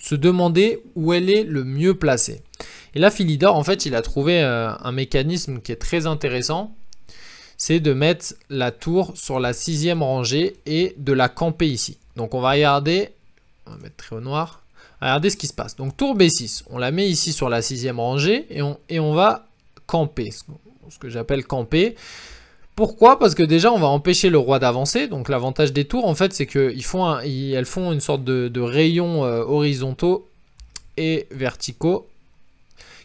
se demander où elle est le mieux placée. Et là, Philidor, en fait, il a trouvé euh, un mécanisme qui est très intéressant. C'est de mettre la tour sur la sixième rangée et de la camper ici. Donc, on va regarder on va mettre très au noir. Regardez ce qui se passe. Donc tour B6, on la met ici sur la sixième rangée et on, et on va camper, ce que j'appelle camper. Pourquoi Parce que déjà on va empêcher le roi d'avancer, donc l'avantage des tours en fait c'est qu'elles font, font une sorte de, de rayons euh, horizontaux et verticaux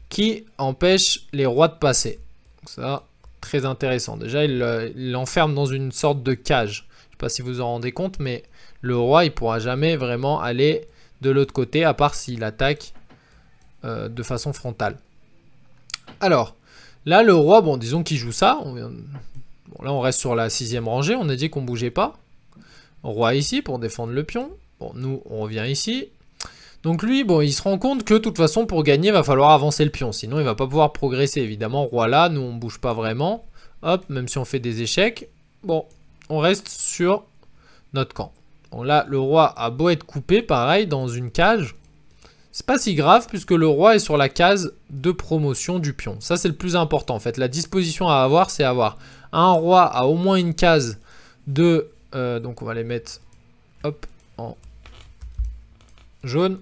qui empêchent les rois de passer. Donc ça, très intéressant. Déjà il euh, l'enferme dans une sorte de cage. Je ne sais pas si vous vous en rendez compte mais le roi, il pourra jamais vraiment aller de l'autre côté, à part s'il attaque euh, de façon frontale. Alors, là, le roi, bon, disons qu'il joue ça. Bon, là, on reste sur la sixième rangée. On a dit qu'on bougeait pas. Roi ici pour défendre le pion. Bon, nous, on revient ici. Donc lui, bon, il se rend compte que, de toute façon, pour gagner, il va falloir avancer le pion. Sinon, il va pas pouvoir progresser, évidemment. Roi là, nous, on bouge pas vraiment. Hop, même si on fait des échecs. Bon, on reste sur notre camp là, le roi a beau être coupé, pareil, dans une cage. C'est pas si grave puisque le roi est sur la case de promotion du pion. Ça, c'est le plus important en fait. La disposition à avoir, c'est avoir un roi à au moins une case de... Euh, donc on va les mettre hop, en jaune.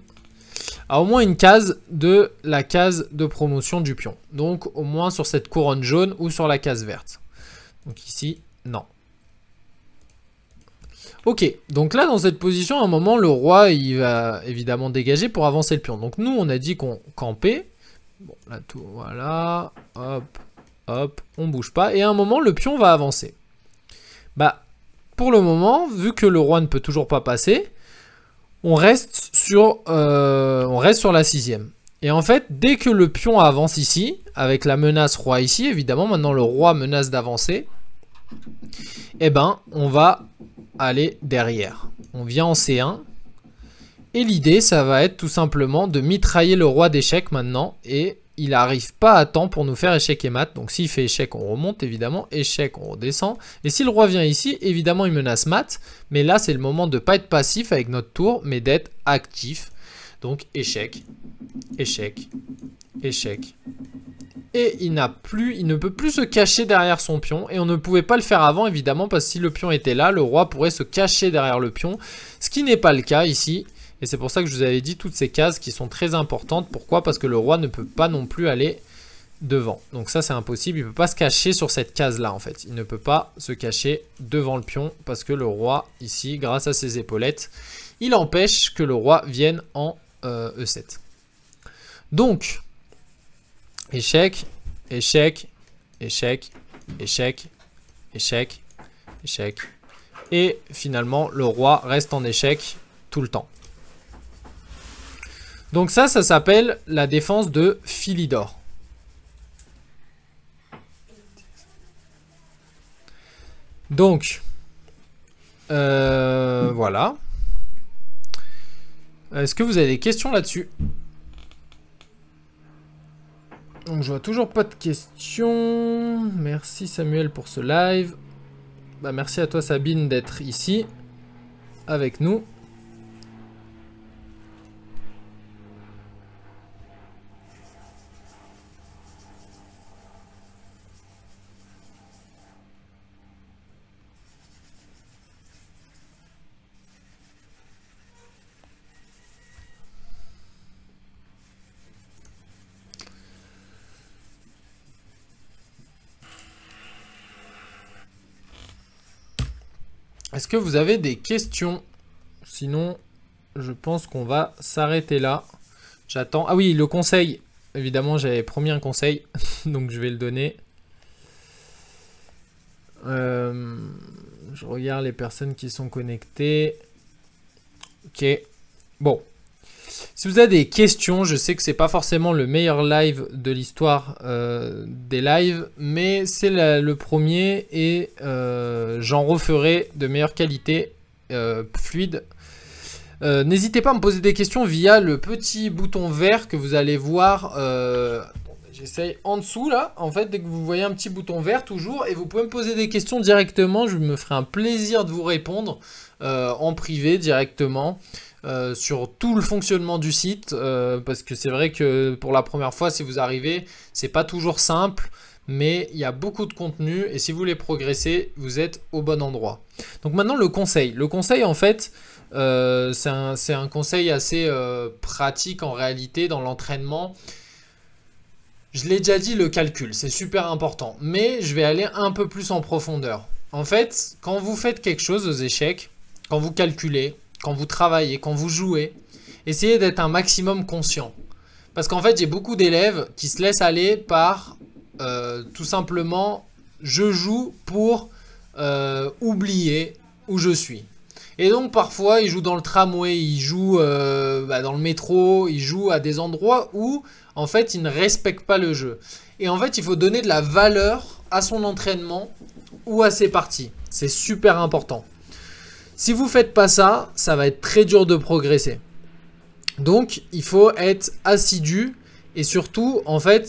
À au moins une case de la case de promotion du pion. Donc au moins sur cette couronne jaune ou sur la case verte. Donc ici, non. Ok, donc là dans cette position, à un moment, le roi il va évidemment dégager pour avancer le pion. Donc nous on a dit qu'on campait. Bon, là, tout, voilà, hop, hop, on bouge pas. Et à un moment, le pion va avancer. Bah, pour le moment, vu que le roi ne peut toujours pas passer, on reste sur, euh, on reste sur la sixième. Et en fait, dès que le pion avance ici, avec la menace roi ici, évidemment, maintenant le roi menace d'avancer, eh ben, on va aller derrière. On vient en C1. Et l'idée, ça va être tout simplement de mitrailler le roi d'échec maintenant. Et il n'arrive pas à temps pour nous faire échec et mat. Donc s'il fait échec, on remonte évidemment. Échec, on redescend. Et si le roi vient ici, évidemment, il menace mat. Mais là, c'est le moment de ne pas être passif avec notre tour, mais d'être actif. Donc échec, échec, Échec. Et il n'a plus, il ne peut plus se cacher derrière son pion. Et on ne pouvait pas le faire avant, évidemment, parce que si le pion était là, le roi pourrait se cacher derrière le pion. Ce qui n'est pas le cas ici. Et c'est pour ça que je vous avais dit toutes ces cases qui sont très importantes. Pourquoi Parce que le roi ne peut pas non plus aller devant. Donc ça, c'est impossible. Il ne peut pas se cacher sur cette case-là, en fait. Il ne peut pas se cacher devant le pion parce que le roi, ici, grâce à ses épaulettes, il empêche que le roi vienne en E7. Euh, e Donc, Échec, échec, échec, échec, échec, échec. Et finalement, le roi reste en échec tout le temps. Donc ça, ça s'appelle la défense de Philidor. Donc, euh, voilà. Est-ce que vous avez des questions là-dessus donc je vois toujours pas de questions. Merci Samuel pour ce live. Bah, merci à toi Sabine d'être ici avec nous. Est-ce que vous avez des questions Sinon, je pense qu'on va s'arrêter là. J'attends. Ah oui, le conseil. Évidemment, j'avais promis un conseil, <laughs> donc je vais le donner. Euh, je regarde les personnes qui sont connectées. Ok. Bon, si vous avez des questions, je sais que c'est pas forcément le meilleur live de l'histoire euh, des lives, mais c'est le premier et euh, j'en referai de meilleure qualité, euh, fluide. N'hésitez pas à me poser des questions via le petit bouton vert que vous allez voir. J'essaye en dessous là, en fait, dès que vous voyez un petit bouton vert toujours, et vous pouvez me poser des questions directement, je me ferai un plaisir de vous répondre en privé directement. Euh, sur tout le fonctionnement du site, euh, parce que c'est vrai que pour la première fois, si vous arrivez, c'est pas toujours simple, mais il y a beaucoup de contenu, et si vous voulez progresser, vous êtes au bon endroit. Donc maintenant, le conseil. Le conseil, en fait, euh, c'est un, un, conseil assez pratique en réalité dans l'entraînement. Je l'ai déjà dit, le calcul, c'est super important, mais je vais aller un peu plus en profondeur. En fait, quand vous faites quelque chose aux échecs, quand vous calculez, quand vous travaillez, quand vous jouez, essayez d'être un maximum conscient. Parce qu'en fait, j'ai beaucoup d'élèves qui se laissent aller par euh, tout simplement je joue pour euh, oublier où je suis. Et donc parfois, ils jouent dans le tramway, ils jouent euh, bah, dans le métro, ils jouent à des endroits où en fait, ils ne respectent pas le jeu. Et en fait, il faut donner de la valeur à son entraînement ou à ses parties. C'est super important. Si vous ne faites pas ça, ça va être très dur de progresser. Donc, il faut être assidu et surtout, en fait,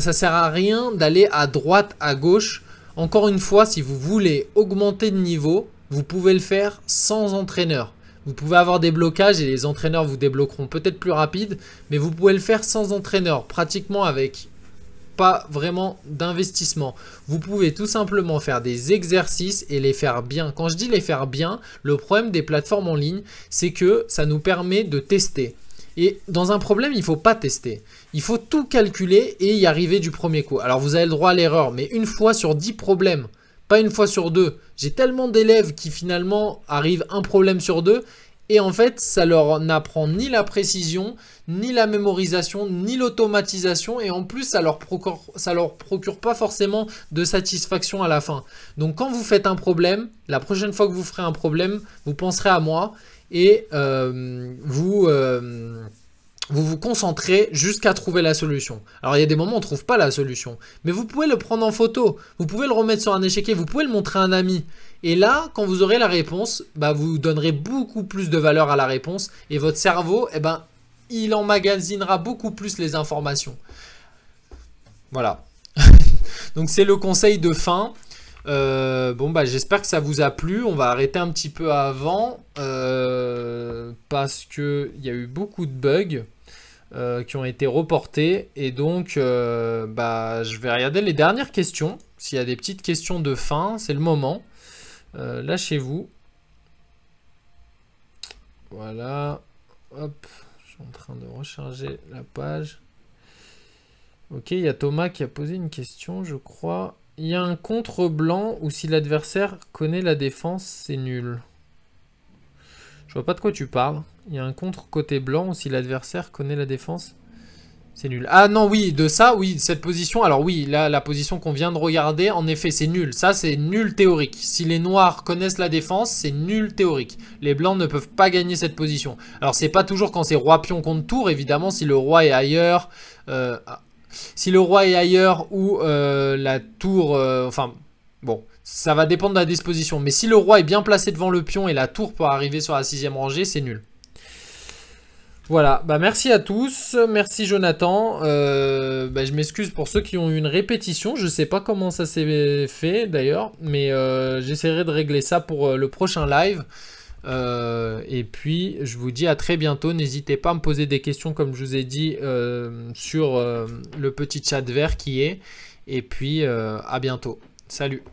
ça sert à rien d'aller à droite, à gauche. Encore une fois, si vous voulez augmenter de niveau, vous pouvez le faire sans entraîneur. Vous pouvez avoir des blocages et les entraîneurs vous débloqueront peut-être plus rapide, mais vous pouvez le faire sans entraîneur, pratiquement avec vraiment d'investissement. Vous pouvez tout simplement faire des exercices et les faire bien. Quand je dis les faire bien, le problème des plateformes en ligne, c'est que ça nous permet de tester. Et dans un problème, il faut pas tester. Il faut tout calculer et y arriver du premier coup. Alors vous avez le droit à l'erreur, mais une fois sur dix problèmes, pas une fois sur deux. J'ai tellement d'élèves qui finalement arrivent un problème sur deux et en fait, ça leur n'apprend ni la précision, ni la mémorisation, ni l'automatisation. Et en plus, ça leur, ça leur procure pas forcément de satisfaction à la fin. Donc quand vous faites un problème, la prochaine fois que vous ferez un problème, vous penserez à moi et euh, vous... Euh, vous vous concentrez jusqu'à trouver la solution. Alors il y a des moments où on ne trouve pas la solution, mais vous pouvez le prendre en photo, vous pouvez le remettre sur un échiquier, vous pouvez le montrer à un ami. Et là, quand vous aurez la réponse, bah, vous donnerez beaucoup plus de valeur à la réponse et votre cerveau, eh ben, il emmagasinera beaucoup plus les informations. Voilà. <laughs> Donc c'est le conseil de fin. Euh, bon bah j'espère que ça vous a plu. On va arrêter un petit peu avant euh, parce que il y a eu beaucoup de bugs euh, qui ont été reportés et donc bah je vais regarder les dernières questions. S'il y a des petites questions de fin, c'est le moment. Euh, Lâchez-vous. Voilà. Hop. Je suis en train de recharger la page. Ok, il y a Thomas qui a posé une question, je crois. Il y a un contre blanc ou si l'adversaire connaît la défense, c'est nul. Je vois pas de quoi tu parles. Il y a un contre côté blanc ou si l'adversaire connaît la défense. C'est nul. Ah non, oui, de ça, oui, cette position. Alors oui, là, la position qu'on vient de regarder, en effet, c'est nul. Ça, c'est nul théorique. Si les noirs connaissent la défense, c'est nul théorique. Les blancs ne peuvent pas gagner cette position. Alors c'est pas toujours quand c'est roi-pion contre tour, évidemment, si le roi est ailleurs... Euh, si le roi est ailleurs ou euh, la tour... Euh, enfin, bon, ça va dépendre de la disposition. Mais si le roi est bien placé devant le pion et la tour peut arriver sur la sixième rangée, c'est nul. Voilà, bah, merci à tous, merci Jonathan. Euh, bah, je m'excuse pour ceux qui ont eu une répétition, je sais pas comment ça s'est fait d'ailleurs, mais euh, j'essaierai de régler ça pour euh, le prochain live. et puis je vous dis à très bientôt, n'hésitez pas à me poser des questions comme je vous ai dit sur le petit chat vert qui est. Et puis à bientôt, salut